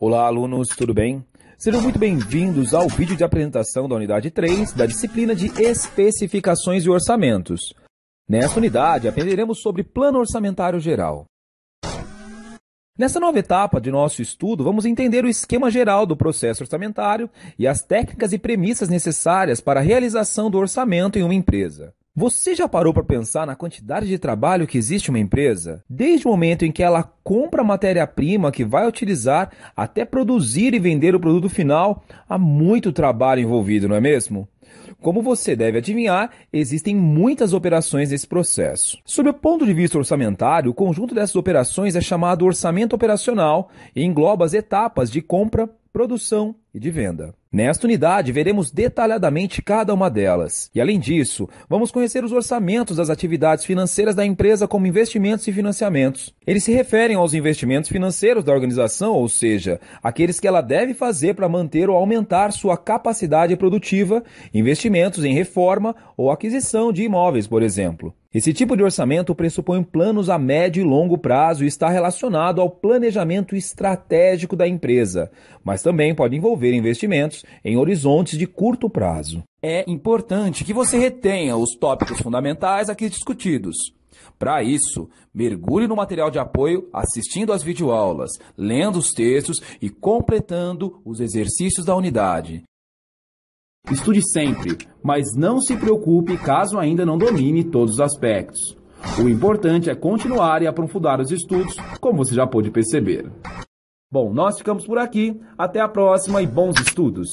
Olá, alunos, tudo bem? Sejam muito bem-vindos ao vídeo de apresentação da unidade 3 da disciplina de Especificações e Orçamentos. Nesta unidade, aprenderemos sobre Plano Orçamentário Geral. Nessa nova etapa de nosso estudo, vamos entender o esquema geral do processo orçamentário e as técnicas e premissas necessárias para a realização do orçamento em uma empresa. Você já parou para pensar na quantidade de trabalho que existe uma empresa? Desde o momento em que ela compra a matéria-prima que vai utilizar até produzir e vender o produto final, há muito trabalho envolvido, não é mesmo? Como você deve adivinhar, existem muitas operações nesse processo. Sob o ponto de vista orçamentário, o conjunto dessas operações é chamado orçamento operacional e engloba as etapas de compra, produção e de venda. Nesta unidade, veremos detalhadamente cada uma delas. E além disso, vamos conhecer os orçamentos das atividades financeiras da empresa como investimentos e financiamentos. Eles se referem aos investimentos financeiros da organização, ou seja, aqueles que ela deve fazer para manter ou aumentar sua capacidade produtiva, investimentos em reforma ou aquisição de imóveis, por exemplo. Esse tipo de orçamento pressupõe planos a médio e longo prazo e está relacionado ao planejamento estratégico da empresa, mas também pode envolver investimentos em horizontes de curto prazo. É importante que você retenha os tópicos fundamentais aqui discutidos. Para isso, mergulhe no material de apoio assistindo às videoaulas, lendo os textos e completando os exercícios da unidade. Estude sempre, mas não se preocupe caso ainda não domine todos os aspectos. O importante é continuar e aprofundar os estudos, como você já pôde perceber. Bom, nós ficamos por aqui. Até a próxima e bons estudos!